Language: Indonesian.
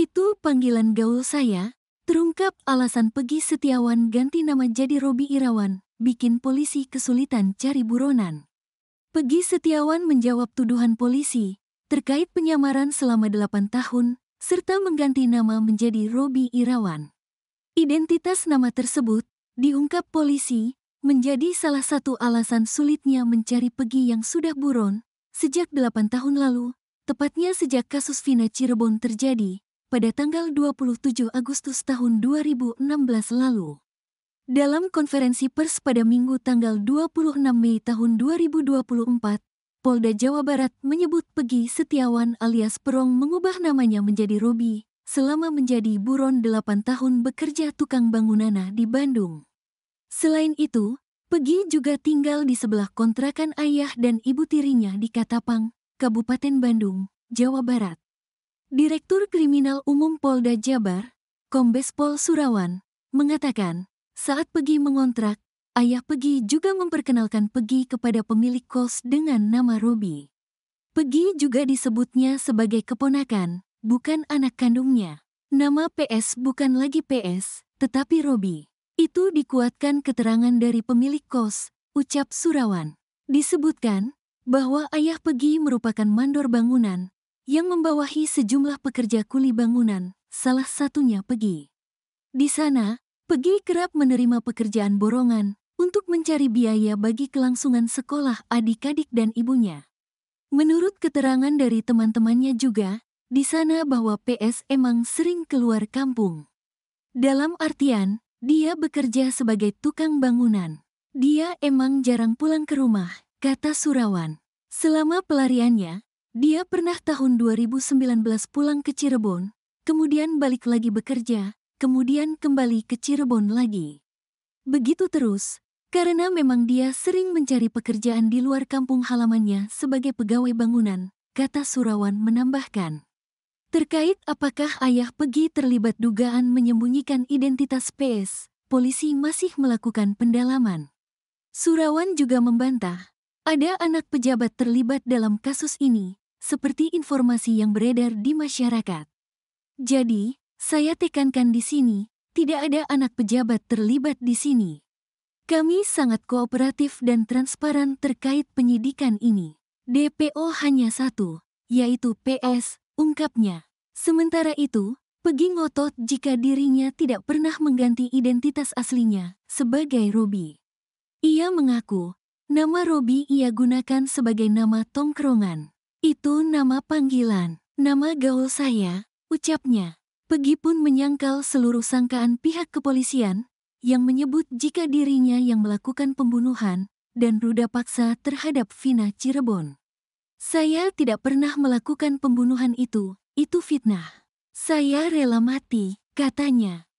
Itu panggilan gaul saya, terungkap alasan pergi Setiawan ganti nama jadi Robi Irawan, bikin polisi kesulitan cari buronan. Pegi Setiawan menjawab tuduhan polisi terkait penyamaran selama 8 tahun, serta mengganti nama menjadi Robi Irawan. Identitas nama tersebut, diungkap polisi, menjadi salah satu alasan sulitnya mencari Pegi yang sudah buron sejak 8 tahun lalu, tepatnya sejak kasus Vina Cirebon terjadi, pada tanggal 27 Agustus tahun 2016 lalu. Dalam konferensi pers pada Minggu tanggal 26 Mei tahun 2024, Polda Jawa Barat menyebut Pegi Setiawan alias Perong mengubah namanya menjadi Robi selama menjadi buron 8 tahun bekerja tukang bangunana di Bandung. Selain itu, Pegi juga tinggal di sebelah kontrakan ayah dan ibu tirinya di Katapang, Kabupaten Bandung, Jawa Barat. Direktur Kriminal Umum Polda Jabar, Kombes Pol Surawan, mengatakan, saat Pegi mengontrak, ayah Pegi juga memperkenalkan Pegi kepada pemilik kos dengan nama Robi. Pegi juga disebutnya sebagai keponakan, bukan anak kandungnya. Nama PS bukan lagi PS, tetapi Robi. Itu dikuatkan keterangan dari pemilik kos, ucap Surawan. Disebutkan bahwa ayah Pegi merupakan mandor bangunan yang membawahi sejumlah pekerja kuli bangunan, salah satunya Pegi. Di sana, Pegi kerap menerima pekerjaan borongan untuk mencari biaya bagi kelangsungan sekolah adik-adik dan ibunya. Menurut keterangan dari teman-temannya juga, di sana bahwa PS emang sering keluar kampung. Dalam artian, dia bekerja sebagai tukang bangunan. Dia emang jarang pulang ke rumah, kata Surawan. Selama pelariannya, dia pernah tahun 2019 pulang ke Cirebon, kemudian balik lagi bekerja, kemudian kembali ke Cirebon lagi. Begitu terus, karena memang dia sering mencari pekerjaan di luar kampung halamannya sebagai pegawai bangunan, kata Surawan menambahkan. Terkait apakah ayah pergi terlibat dugaan menyembunyikan identitas PS, polisi masih melakukan pendalaman. Surawan juga membantah, ada anak pejabat terlibat dalam kasus ini, seperti informasi yang beredar di masyarakat. Jadi, saya tekankan di sini, tidak ada anak pejabat terlibat di sini. Kami sangat kooperatif dan transparan terkait penyidikan ini. DPO hanya satu, yaitu PS, ungkapnya. Sementara itu, Pegi ngotot jika dirinya tidak pernah mengganti identitas aslinya sebagai Robi. Ia mengaku, nama Robi ia gunakan sebagai nama tongkrongan. Itu nama panggilan, nama gaul saya, ucapnya. Pegi pun menyangkal seluruh sangkaan pihak kepolisian yang menyebut jika dirinya yang melakukan pembunuhan dan ruda paksa terhadap Vina Cirebon. Saya tidak pernah melakukan pembunuhan itu, itu fitnah. Saya rela mati, katanya.